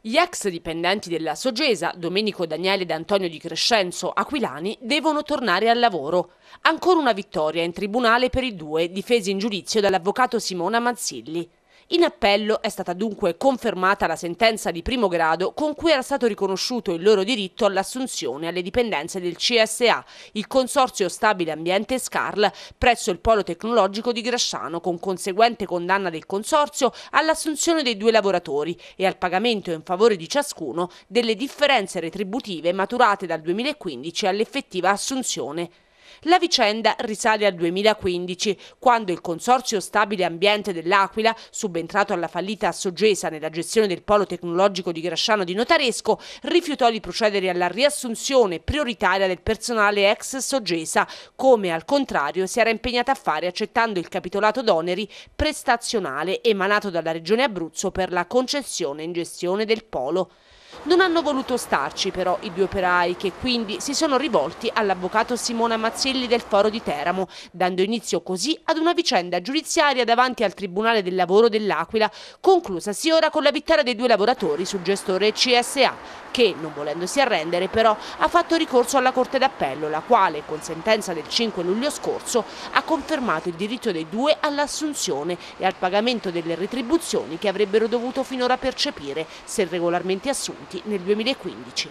Gli ex dipendenti della Sogesa, Domenico Daniele ed Antonio Di Crescenzo, aquilani, devono tornare al lavoro. Ancora una vittoria in tribunale per i due, difesi in giudizio dall'avvocato Simona Mazzilli. In appello è stata dunque confermata la sentenza di primo grado con cui era stato riconosciuto il loro diritto all'assunzione alle dipendenze del CSA, il Consorzio Stabile Ambiente Scarl, presso il Polo Tecnologico di Grasciano, con conseguente condanna del Consorzio all'assunzione dei due lavoratori e al pagamento in favore di ciascuno delle differenze retributive maturate dal 2015 all'effettiva assunzione. La vicenda risale al 2015, quando il Consorzio Stabile Ambiente dell'Aquila, subentrato alla fallita Soggesa nella gestione del polo tecnologico di Grasciano di Notaresco, rifiutò di procedere alla riassunzione prioritaria del personale ex Soggesa, come al contrario si era impegnata a fare accettando il capitolato d'oneri prestazionale emanato dalla Regione Abruzzo per la concessione in gestione del polo. Non hanno voluto starci però i due operai che quindi si sono rivolti all'avvocato Simona Mazzelli del Foro di Teramo, dando inizio così ad una vicenda giudiziaria davanti al Tribunale del Lavoro dell'Aquila, conclusasi ora con la vittoria dei due lavoratori sul gestore CSA, che, non volendosi arrendere però, ha fatto ricorso alla Corte d'Appello, la quale, con sentenza del 5 luglio scorso, ha confermato il diritto dei due all'assunzione e al pagamento delle retribuzioni che avrebbero dovuto finora percepire se regolarmente assunti nel 2015.